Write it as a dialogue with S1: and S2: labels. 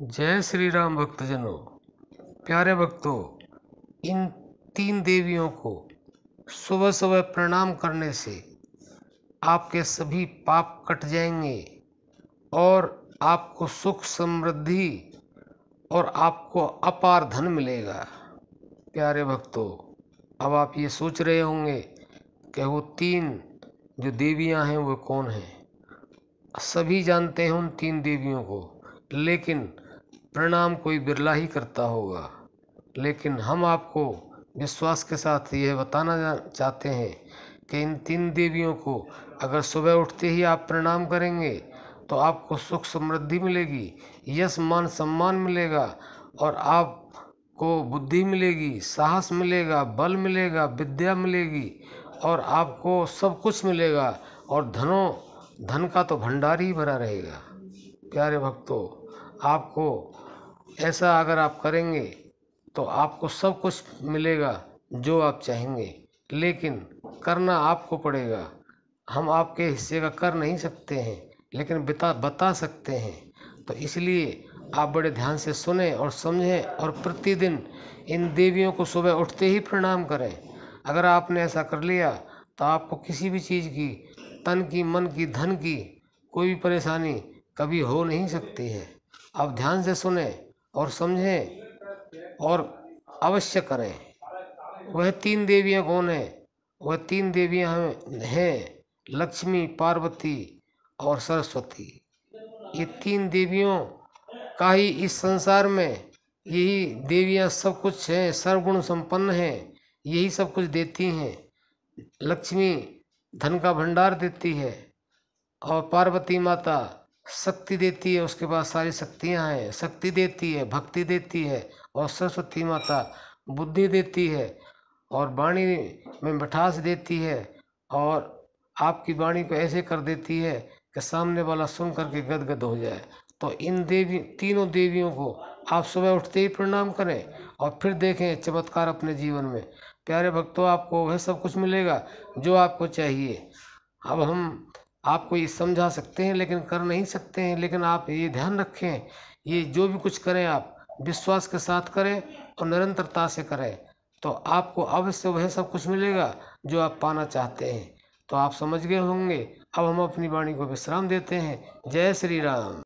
S1: जय श्री राम भक्तजनों प्यारे भक्तों इन तीन देवियों को सुबह सुबह प्रणाम करने से आपके सभी पाप कट जाएंगे और आपको सुख समृद्धि और आपको अपार धन मिलेगा प्यारे भक्तों अब आप ये सोच रहे होंगे कि वो तीन जो देवियां हैं वो कौन हैं सभी जानते हैं उन तीन देवियों को लेकिन प्रणाम कोई बिरला ही करता होगा लेकिन हम आपको विश्वास के साथ यह बताना चाहते हैं कि इन तीन देवियों को अगर सुबह उठते ही आप प्रणाम करेंगे तो आपको सुख समृद्धि मिलेगी यश मान सम्मान मिलेगा और आपको बुद्धि मिलेगी साहस मिलेगा बल मिलेगा विद्या मिलेगी और आपको सब कुछ मिलेगा और धनों धन का तो भंडार ही भरा रहेगा प्यारे भक्तों आपको ऐसा अगर आप करेंगे तो आपको सब कुछ मिलेगा जो आप चाहेंगे लेकिन करना आपको पड़ेगा हम आपके हिस्से का कर नहीं सकते हैं लेकिन बता बता सकते हैं तो इसलिए आप बड़े ध्यान से सुने और समझें और प्रतिदिन इन देवियों को सुबह उठते ही प्रणाम करें अगर आपने ऐसा कर लिया तो आपको किसी भी चीज़ की तन की मन की धन की कोई भी परेशानी कभी हो नहीं सकती है आप ध्यान से सुने और समझें और अवश्य करें वह तीन देवियां कौन है वह तीन देवियां हैं लक्ष्मी पार्वती और सरस्वती ये तीन देवियों का ही इस संसार में यही देवियां सब कुछ हैं सर्वगुण संपन्न हैं यही सब कुछ देती हैं लक्ष्मी धन का भंडार देती है और पार्वती माता शक्ति देती है उसके पास सारी शक्तियाँ हैं शक्ति देती है भक्ति देती है और सरस्वती माता बुद्धि देती है और वाणी में मिठास देती है और आपकी वाणी को ऐसे कर देती है कि सामने वाला सुन करके गदगद हो जाए तो इन देवी तीनों देवियों को आप सुबह उठते ही प्रणाम करें और फिर देखें चमत्कार अपने जीवन में प्यारे भक्तों आपको वह सब कुछ मिलेगा जो आपको चाहिए अब हम आपको ये समझा सकते हैं लेकिन कर नहीं सकते हैं लेकिन आप ये ध्यान रखें ये जो भी कुछ करें आप विश्वास के साथ करें और निरंतरता से करें तो आपको अवश्य वह सब कुछ मिलेगा जो आप पाना चाहते हैं तो आप समझ गए होंगे अब हम अपनी वाणी को विश्राम देते हैं जय श्री राम